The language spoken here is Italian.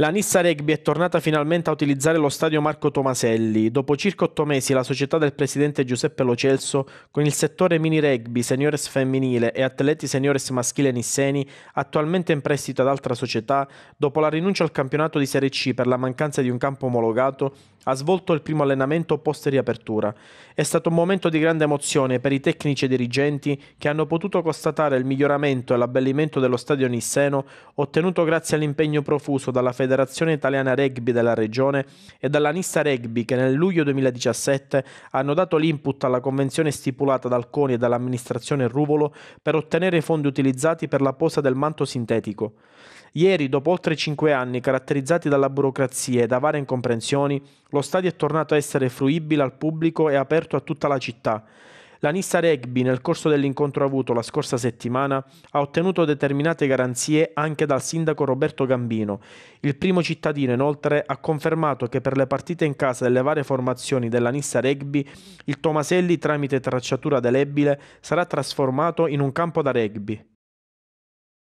La Nissa Rugby è tornata finalmente a utilizzare lo stadio Marco Tomaselli. Dopo circa otto mesi la società del presidente Giuseppe Locelso, con il settore mini rugby, seniores femminile e atleti seniores maschile nisseni, attualmente in prestito ad altra società, dopo la rinuncia al campionato di Serie C per la mancanza di un campo omologato, ha svolto il primo allenamento post riapertura. È stato un momento di grande emozione per i tecnici e dirigenti che hanno potuto constatare il miglioramento e l'abbellimento dello stadio nisseno ottenuto grazie all'impegno profuso dalla federazione Federazione Italiana Rugby della regione e dalla Nissa Rugby che nel luglio 2017 hanno dato l'input alla convenzione stipulata dal CONI e dall'amministrazione Ruvolo per ottenere i fondi utilizzati per la posa del manto sintetico. Ieri, dopo oltre cinque anni caratterizzati dalla burocrazia e da varie incomprensioni, lo stadio è tornato a essere fruibile al pubblico e aperto a tutta la città. La Nissa Rugby, nel corso dell'incontro avuto la scorsa settimana, ha ottenuto determinate garanzie anche dal sindaco Roberto Gambino. Il primo cittadino, inoltre, ha confermato che per le partite in casa delle varie formazioni della Nissa Rugby, il Tomaselli, tramite tracciatura delebile, sarà trasformato in un campo da rugby.